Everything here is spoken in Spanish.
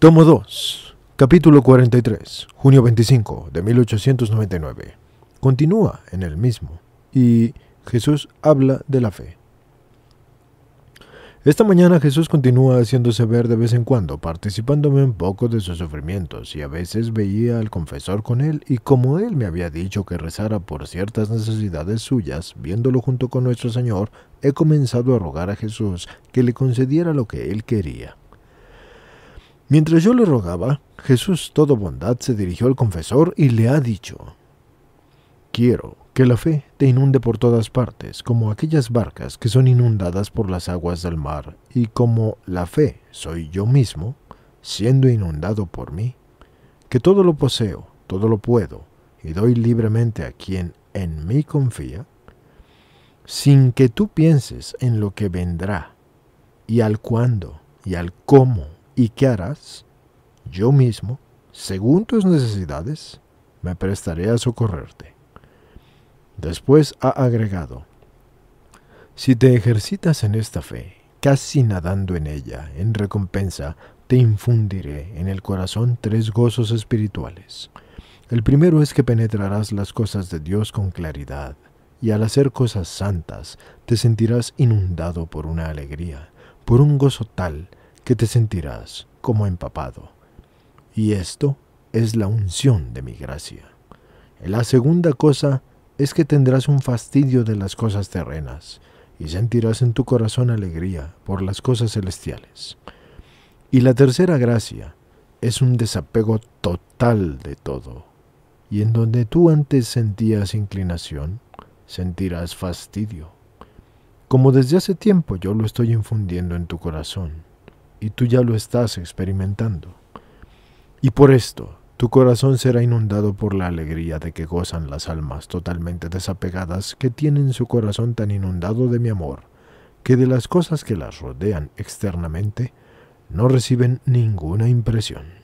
Tomo 2, capítulo 43, junio 25 de 1899. Continúa en el mismo y Jesús habla de la fe. Esta mañana Jesús continúa haciéndose ver de vez en cuando, participándome un poco de sus sufrimientos, y a veces veía al confesor con él, y como él me había dicho que rezara por ciertas necesidades suyas, viéndolo junto con nuestro Señor, he comenzado a rogar a Jesús que le concediera lo que él quería. Mientras yo le rogaba, Jesús, todo bondad, se dirigió al confesor y le ha dicho, Quiero que la fe te inunde por todas partes, como aquellas barcas que son inundadas por las aguas del mar, y como la fe soy yo mismo, siendo inundado por mí, que todo lo poseo, todo lo puedo, y doy libremente a quien en mí confía, sin que tú pienses en lo que vendrá, y al cuándo, y al cómo y qué harás, yo mismo, según tus necesidades, me prestaré a socorrerte. Después ha agregado, si te ejercitas en esta fe, casi nadando en ella, en recompensa, te infundiré en el corazón tres gozos espirituales. El primero es que penetrarás las cosas de Dios con claridad, y al hacer cosas santas te sentirás inundado por una alegría, por un gozo tal que te sentirás como empapado. Y esto es la unción de mi gracia. La segunda cosa es que tendrás un fastidio de las cosas terrenas y sentirás en tu corazón alegría por las cosas celestiales. Y la tercera gracia es un desapego total de todo. Y en donde tú antes sentías inclinación, sentirás fastidio. Como desde hace tiempo yo lo estoy infundiendo en tu corazón, y tú ya lo estás experimentando. Y por esto, tu corazón será inundado por la alegría de que gozan las almas totalmente desapegadas que tienen su corazón tan inundado de mi amor, que de las cosas que las rodean externamente no reciben ninguna impresión.